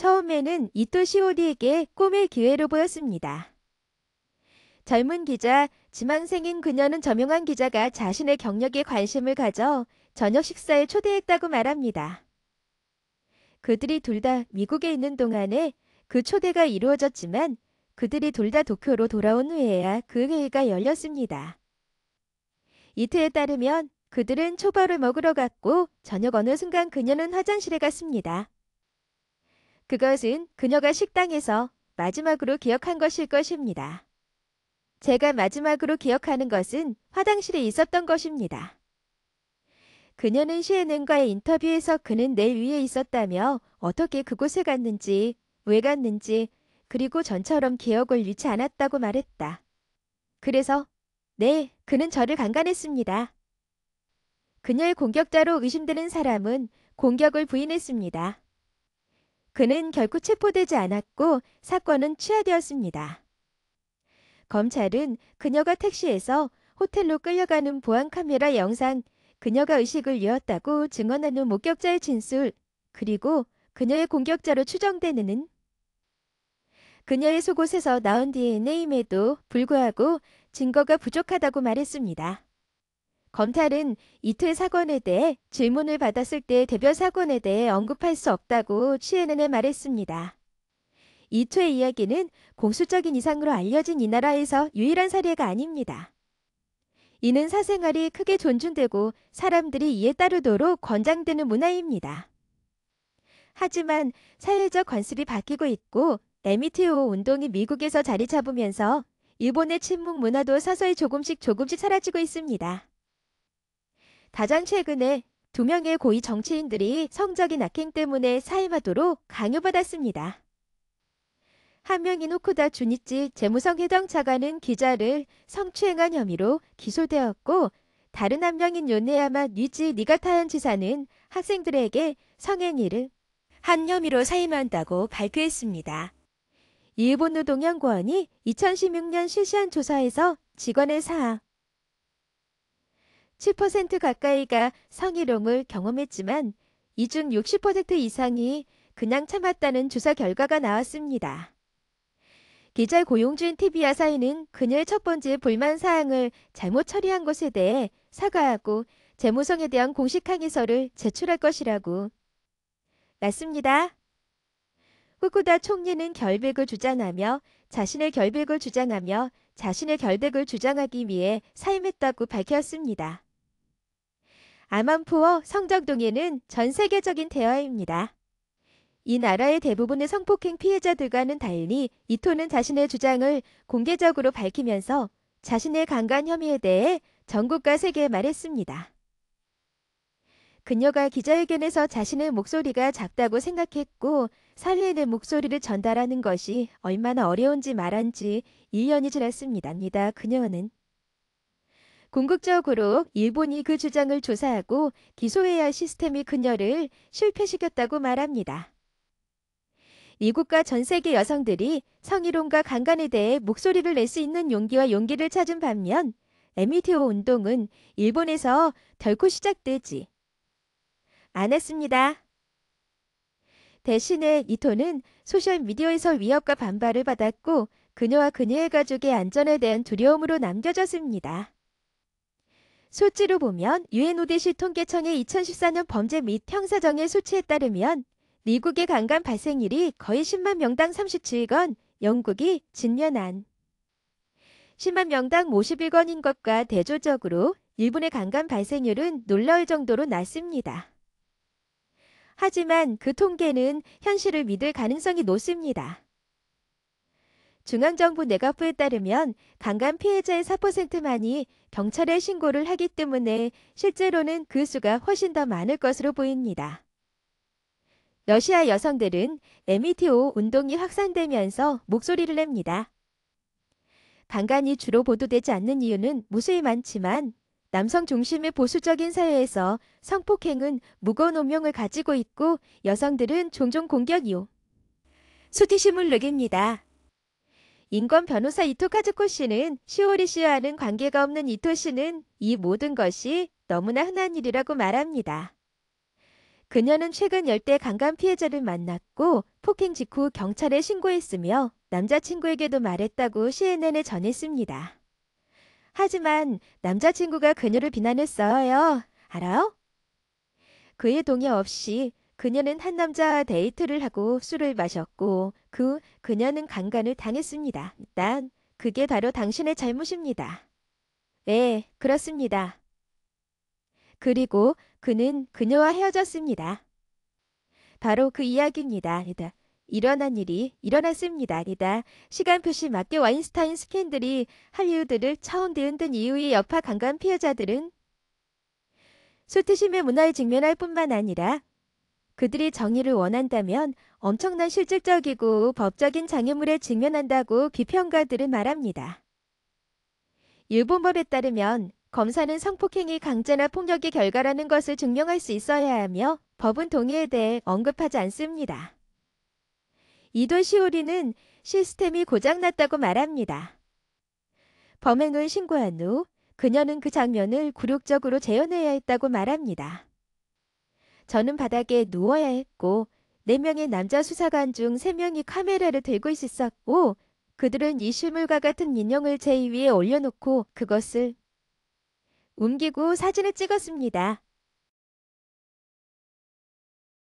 처음에는 이토 시오디에게 꿈의 기회로 보였습니다. 젊은 기자, 지망생인 그녀는 저명한 기자가 자신의 경력에 관심을 가져 저녁 식사에 초대했다고 말합니다. 그들이 둘 다 미국에 있는 동안에 그 초대가 이루어졌지만 그들이 둘 다 도쿄로 돌아온 후에야 그 회의가 열렸습니다. 이태에 따르면 그들은 초밥을 먹으러 갔고 저녁 어느 순간 그녀는 화장실에 갔습니다. 그것은 그녀가 식당에서 마지막으로 기억한 것일 것입니다. 제가 마지막으로 기억하는 것은 화장실에 있었던 것입니다. 그녀는 시에는과의 인터뷰에서 그는 내 위에 있었다며 어떻게 그곳에 갔는지, 왜 갔는지, 그리고 전처럼 기억을 잃지 않았다고 말했다. 그래서 네, 그는 저를 강간했습니다. 그녀의 공격자로 의심되는 사람은 공격을 부인했습니다. 그는 결코 체포되지 않았고 사건은 취하되었습니다. 검찰은 그녀가 택시에서 호텔로 끌려가는 보안 카메라 영상, 그녀가 의식을 잃었다고 증언하는 목격자의 진술, 그리고 그녀의 공격자로 추정되는 그녀의 속옷에서 나온 DNA임에도 불구하고 증거가 부족하다고 말했습니다. 검찰은 이틀 사건에 대해 질문을 받았을 때대변 사건에 대해 언급할 수 없다고 CNN 에 말했습니다. 이초의 이야기는 공수적인 이상으로 알려진 이 나라에서 유일한 사례가 아닙니다. 이는 사생활이 크게 존중되고 사람들이 이에 따르도록 권장되는 문화입니다. 하지만 사회적 관습이 바뀌고 있고 에미 t 오 운동이 미국에서 자리 잡으면서 일본의 침묵 문화도 서서히 조금씩 조금씩 사라지고 있습니다. 가장 최근에 두 명의 고위 정치인들이 성적인 낙행 때문에 사임하도록 강요받았습니다. 한 명인 후쿠다 주니치 재무성 해당 차관은 기자를 성추행한 혐의로 기소되었고 다른 한 명인 요네야마 니지 니가타현 지사는 학생들에게 성행위를 한 혐의로 사임한다고 발표했습니다. 일본 노동연구원이 2016년 실시한 조사에서 직원의 사항, 7% 가까이가 성희롱을 경험했지만 이 중 60% 이상이 그냥 참았다는 조사 결과가 나왔습니다. 기자 고용준 t v 아 사이는 그녀의 첫 번째 불만 사항을 잘못 처리한 것에 대해 사과하고 재무성에 대한 공식 항의서를 제출할 것이라고. 맞습니다. 후쿠다 총리는 결백을 주장하며 자신의 결백을 주장하며 자신의 결백을 주장하기 위해 사임했다고 밝혔습니다. 아만푸어 성적동에는 전 세계적인 대화입니다. 이 나라의 대부분의 성폭행 피해자들과는 달리 이토는 자신의 주장을 공개적으로 밝히면서 자신의 강간 혐의에 대해 전국과 세계에 말했습니다. 그녀가 기자회견에서 자신의 목소리가 작다고 생각했고 살리의 목소리를 전달하는 것이 얼마나 어려운지 말한지 1년이 지났습니다. 그녀는 궁극적으로 일본이 그 주장을 조사하고 기소해야 할 시스템이 그녀를 실패시켰다고 말합니다. 미국과 전 세계 여성들이 성희롱과 강간에 대해 목소리를 낼 수 있는 용기와 용기를 찾은 반면 에미티오 e 운동은 일본에서 결코 시작되지 않았습니다. 대신에 이토는 소셜미디어에서 위협과 반발을 받았고 그녀와 그녀의 가족의 안전에 대한 두려움으로 남겨졌습니다. 수치로 보면 유엔 오데시 통계청의 2014년 범죄 및 형사정의 수치에 따르면 미국의 강간 발생률이 거의 10만 명당 37건, 영국이 진년 한 10만 명당 51건인 것과 대조적으로 일본의 강간 발생률은 놀라울 정도로 낮습니다. 하지만 그 통계는 현실을 믿을 가능성이 높습니다. 중앙정부 내각부에 따르면 강간 피해자의 4%만이 경찰에 신고를 하기 때문에 실제로는 그 수가 훨씬 더 많을 것으로 보입니다. 러시아 여성들은 m e t o 운동이 확산되면서 목소리를 냅니다. 강간이 주로 보도되지 않는 이유는 무수히 많지만 남성 중심의 보수적인 사회에서 성폭행은 무거운 운명을 가지고 있고 여성들은 종종 공격 이요수티심을 느낍니다. 인권 변호사 이토 카즈코 씨는 시오리 씨와는 관계가 없는 이토 씨는 이 모든 것이 너무나 흔한 일이라고 말합니다. 그녀는 최근 열대 강간 피해자를 만났고 폭행 직후 경찰에 신고했으며 남자친구에게도 말했다고 CNN에 전했습니다. 하지만 남자친구가 그녀를 비난했어요. 알아요? 그의 동의 없이 그녀는 한 남자와 데이트를 하고 술을 마셨고 그 그녀는 강간을 당했습니다. 난 그게 바로 당신의 잘못입니다. 네, 그렇습니다. 그리고 그는 그녀와 헤어졌습니다. 바로 그 이야기입니다. 아니다. 일어난 일이 일어났습니다. 아니다. 시간 표시 맞게 와인스타인 스캔들이 할리우드를 차원대은 등 이후의 여파 강간 피해자들은 소트심의 문화에 직면할 뿐만 아니라 그들이 정의를 원한다면 엄청난 실질적이고 법적인 장애물에 직면한다고 비평가들은 말합니다. 일본법에 따르면 검사는 성폭행이 강제나 폭력의 결과라는 것을 증명할 수 있어야 하며 법은 동의에 대해 언급하지 않습니다. 이도 시오리는 시스템이 고장났다고 말합니다. 범행을 신고한 후 그녀는 그 장면을 굴욕적으로 재현해야 했다고 말합니다. 저는 바닥에 누워야 했고 네 명의 남자 수사관 중 세 명이 카메라를 들고 있었고 그들은 이 실물과 같은 인형을 제 위에 올려놓고 그것을 옮기고 사진을 찍었습니다.